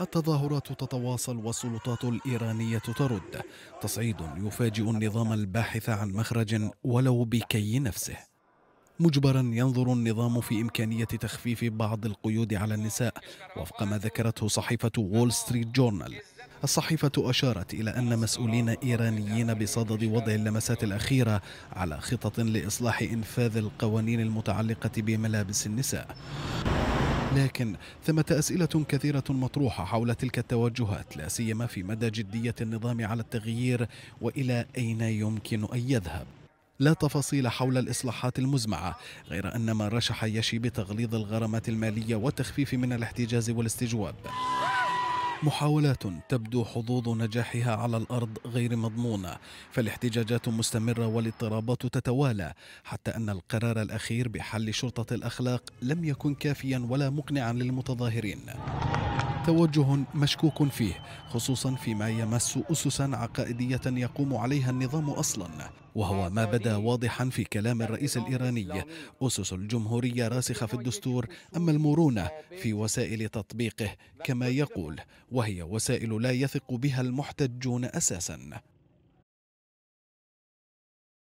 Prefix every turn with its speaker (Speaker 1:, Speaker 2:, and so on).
Speaker 1: التظاهرات تتواصل والسلطات الإيرانية ترد تصعيد يفاجئ النظام الباحث عن مخرج ولو بكي نفسه مجبرا ينظر النظام في إمكانية تخفيف بعض القيود على النساء وفق ما ذكرته صحيفة وول ستريت جورنال الصحيفة أشارت إلى أن مسؤولين إيرانيين بصدد وضع اللمسات الأخيرة على خطط لإصلاح إنفاذ القوانين المتعلقة بملابس النساء لكن ثمة أسئلة كثيرة مطروحة حول تلك التوجهات لا سيما في مدى جدية النظام على التغيير وإلى أين يمكن أن يذهب لا تفاصيل حول الإصلاحات المزمعة غير أن ما رشح يشي بتغليظ الغرامات المالية والتخفيف من الاحتجاز والاستجواب محاولات تبدو حظوظ نجاحها على الارض غير مضمونه فالاحتجاجات مستمره والاضطرابات تتوالى حتى ان القرار الاخير بحل شرطه الاخلاق لم يكن كافيا ولا مقنعا للمتظاهرين توجه مشكوك فيه خصوصا فيما يمس أسسا عقائدية يقوم عليها النظام أصلا وهو ما بدا واضحا في كلام الرئيس الإيراني أسس الجمهورية راسخة في الدستور أما المرونة في وسائل تطبيقه كما يقول وهي وسائل لا يثق بها المحتجون أساسا